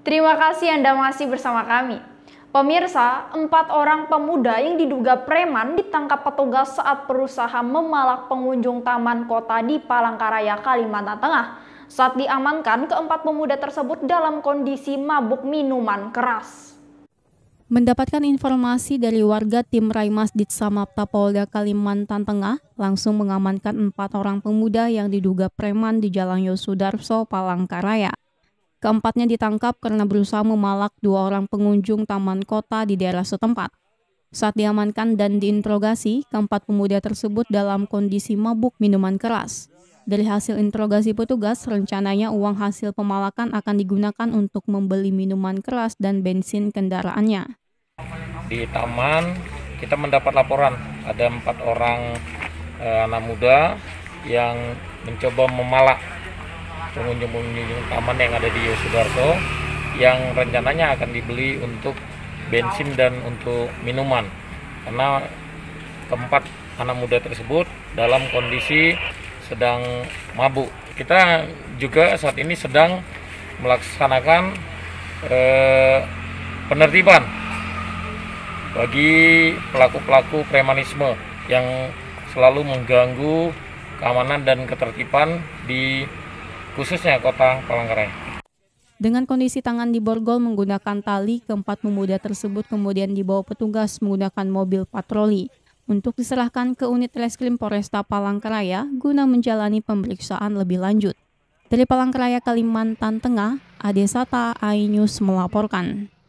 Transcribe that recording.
Terima kasih Anda masih bersama kami. Pemirsa, empat orang pemuda yang diduga preman ditangkap petugas saat berusaha memalak pengunjung taman kota di Palangkaraya, Kalimantan Tengah. Saat diamankan, keempat pemuda tersebut dalam kondisi mabuk minuman keras. Mendapatkan informasi dari warga tim Raimas di Samapta Polda Kalimantan Tengah langsung mengamankan empat orang pemuda yang diduga preman di Jalan Yosudarso, Palangkaraya. Keempatnya ditangkap karena berusaha memalak dua orang pengunjung taman kota di daerah setempat. Saat diamankan dan diinterogasi, keempat pemuda tersebut dalam kondisi mabuk minuman keras. Dari hasil interogasi petugas, rencananya uang hasil pemalakan akan digunakan untuk membeli minuman keras dan bensin kendaraannya. Di taman kita mendapat laporan ada empat orang eh, anak muda yang mencoba memalak pengunjung-pengunjung taman yang ada di Yosudarso yang rencananya akan dibeli untuk bensin dan untuk minuman karena tempat anak muda tersebut dalam kondisi sedang mabuk. Kita juga saat ini sedang melaksanakan eh, penertiban bagi pelaku-pelaku premanisme yang selalu mengganggu keamanan dan ketertiban di khususnya kota Palangkaraya. Dengan kondisi tangan diborgol menggunakan tali, keempat pemuda tersebut kemudian dibawa petugas menggunakan mobil patroli untuk diserahkan ke unit reskrim Polresta Palangkaraya guna menjalani pemeriksaan lebih lanjut. Dari Palangkaraya, Kalimantan Tengah, Adesata Ainyus melaporkan.